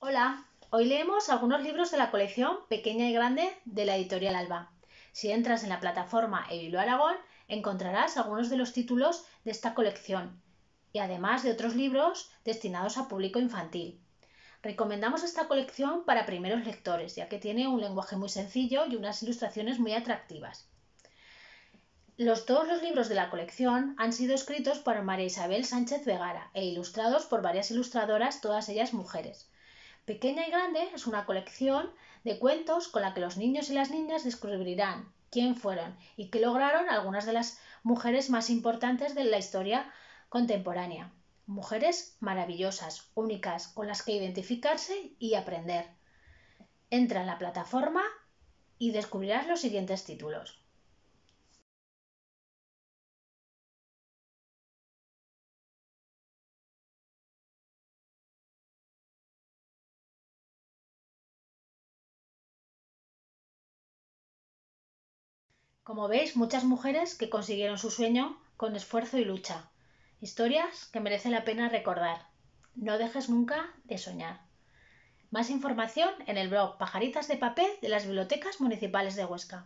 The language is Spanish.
Hola, hoy leemos algunos libros de la colección Pequeña y Grande de la editorial Alba. Si entras en la plataforma Evilu Aragón, encontrarás algunos de los títulos de esta colección y además de otros libros destinados a público infantil. Recomendamos esta colección para primeros lectores, ya que tiene un lenguaje muy sencillo y unas ilustraciones muy atractivas. Los, todos los libros de la colección han sido escritos por María Isabel Sánchez Vegara e ilustrados por varias ilustradoras, todas ellas mujeres. Pequeña y Grande es una colección de cuentos con la que los niños y las niñas descubrirán quién fueron y qué lograron algunas de las mujeres más importantes de la historia contemporánea. Mujeres maravillosas, únicas, con las que identificarse y aprender. Entra en la plataforma y descubrirás los siguientes títulos. Como veis, muchas mujeres que consiguieron su sueño con esfuerzo y lucha. Historias que merece la pena recordar. No dejes nunca de soñar. Más información en el blog Pajaritas de Papel de las Bibliotecas Municipales de Huesca.